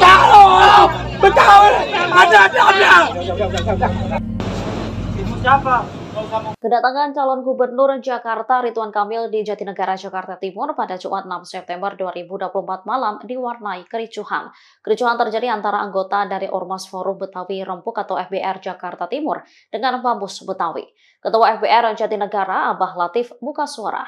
Tahu, ada ada ada. siapa? Kedatangan calon gubernur Jakarta Ridwan Kamil di Jatinegara, Jakarta Timur pada Jumat 6 September 2024 malam diwarnai kericuhan. Kericuhan terjadi antara anggota dari Ormas Forum Betawi Rempuk atau FBR Jakarta Timur dengan Bambus Betawi. Ketua FBR Jatinegara Abah Latif buka suara.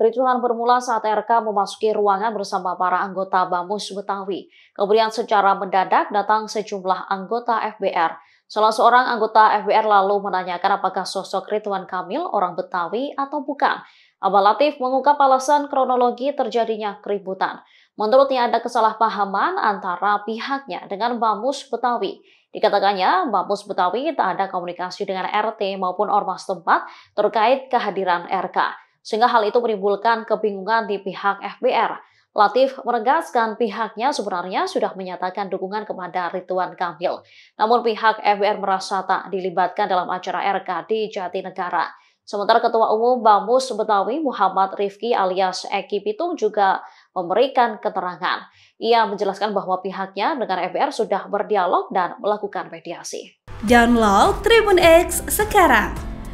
Kericuhan bermula saat RK memasuki ruangan bersama para anggota Bamus Betawi. Kemudian secara mendadak datang sejumlah anggota FBR. Salah seorang anggota FBR lalu menanyakan apakah sosok Ridwan Kamil orang Betawi atau bukan. Abah Latif mengungkap alasan kronologi terjadinya keributan. Menurutnya ada kesalahpahaman antara pihaknya dengan Bamus Betawi. Dikatakannya, Bamus Betawi tak ada komunikasi dengan RT maupun ormas tempat terkait kehadiran RK sehingga hal itu menimbulkan kebingungan di pihak FBR. Latif menegaskan pihaknya sebenarnya sudah menyatakan dukungan kepada Ridwan Kamil. Namun pihak FBR merasa tak dilibatkan dalam acara RK di Jatinegara. Sementara Ketua Umum Bamus Betawi Muhammad Rifki alias Eki Pitung juga memberikan keterangan. Ia menjelaskan bahwa pihaknya dengan FBR sudah berdialog dan melakukan mediasi. Download Tribun X sekarang